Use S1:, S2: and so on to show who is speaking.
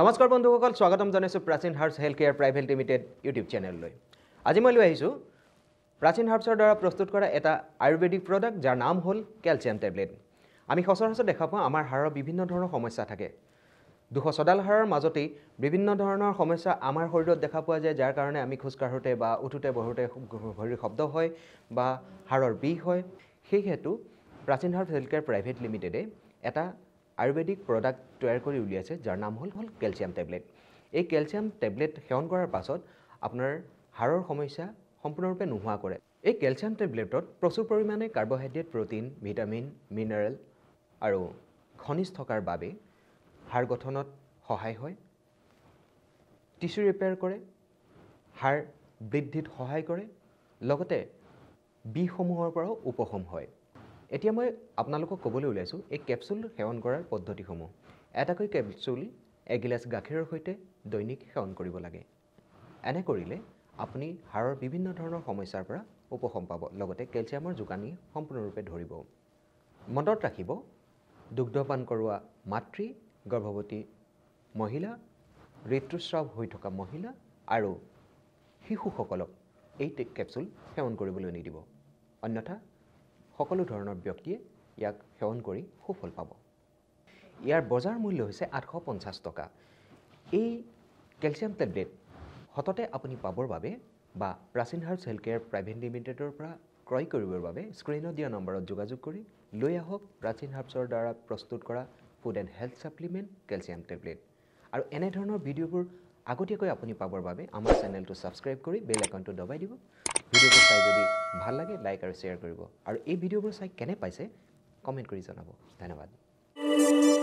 S1: নমস্কাৰ বন্ধুসকল স্বাগতম জনাইছোঁ Prachin herbs health care private limited YouTube চেনেললৈ আজি মই লৈ আহিছোঁ প্ৰাচীন হাৰ্ছৰ দ্বাৰা প্ৰস্তুত কৰা এটা আয়ুৰ্বেদিক প্ৰডাক্ট যাৰ নাম হ'ল কেলছিয়াম টেবলেট আমি সচৰাচৰ দেখা পাওঁ আমাৰ হাড়ৰ বিভিন্ন ধৰণৰ সমস্যা থাকে দুশ চডাল হাড়ৰ মাজতেই বিভিন্ন ধৰণৰ সমস্যা আমাৰ শৰীৰত দেখা পোৱা যায় যাৰ কাৰণে আমি খোজকাঢ়োঁতে বা উঠোঁতে বহোঁতে ভৰিৰ শব্দ হয় বা হাড়ৰ বিষ হয় সেই হেতু প্ৰাচীন হাৰ্ছ হেল্থ কেয়াৰ প্ৰাইভেট লিমিটেডে এটা আয়ুৰ্বেদিক প্ৰডাক্ট তৈয়াৰ কৰি উলিয়াইছে যাৰ নাম হ'ল হ'ল কেলছিয়াম টেবলেট এই কেলছিয়াম টেবলেট সেৱন কৰাৰ পাছত আপোনাৰ হাড়ৰ সমস্যা সম্পূৰ্ণৰূপে নোহোৱা কৰে এই কেলছিয়াম টেবলেটত প্ৰচুৰ পৰিমাণে কাৰ্বহাইড্ৰেট প্ৰটিন ভিটামিন মিনাৰেল আৰু খনিজ থকাৰ বাবে হাড় গঠনত সহায় হয় টিচু ৰিপেয়াৰ কৰে হাড় বৃদ্ধিত সহায় কৰে লগতে বিষসমূহৰ পৰাও উপশম হয় এতিয়া মই আপোনালোকক ক'বলৈ ওলাইছোঁ এই কেপচুল সেৱন কৰাৰ পদ্ধতিসমূহ এটাকৈ কেপচুল এগিলাচ গাখীৰৰ সৈতে দৈনিক সেৱন কৰিব লাগে এনে কৰিলে আপুনি হাড়ৰ বিভিন্ন ধৰণৰ সমস্যাৰ পৰা উপশম পাব লগতে কেলছিয়ামৰ যোগানী সম্পূৰ্ণৰূপে ধৰিব মনত ৰাখিব দুগ্ধপান কৰোৱা মাতৃ গৰ্ভৱতী মহিলা ঋতুস্ৰাৱ হৈ থকা মহিলা আৰু শিশুসকলক এই কেপচুল সেৱন কৰিবলৈ নিদিব অন্যথা সকলো ধৰণৰ ব্যক্তিয়ে ইয়াক সেৱন কৰি সুফল পাব ইয়াৰ বজাৰ মূল্য হৈছে আঠশ পঞ্চাছ টকা এই কেলছিয়াম টেবলেট সততে আপুনি পাবৰ বাবে বা প্ৰাচীন হাৰ্ট হেল্থ কেয়াৰ প্ৰাইভেট লিমিটেডৰ পৰা ক্ৰয় কৰিবৰ বাবে স্ক্ৰীণত দিয়া নম্বৰত যোগাযোগ কৰি লৈ আহক প্ৰাচীন হাৰ্বছৰ দ্বাৰা প্ৰস্তুত কৰা food and health supplement calcium tablet আৰু এনেধৰণৰ ভিডিঅ'বোৰ আগতীয়াকৈ আপুনি পাবৰ বাবে আমাৰ চেনেলটো ছাবস্ক্ৰাইব কৰি বেল একাউণ্টটো দবাই দিব ভিডিঅ'টো চাই যদি ভাল লাগে লাইক আৰু শ্বেয়াৰ কৰিব আৰু এই ভিডিঅ'বোৰ চাই কেনে পাইছে কমেণ্ট কৰি জনাব ধন্যবাদ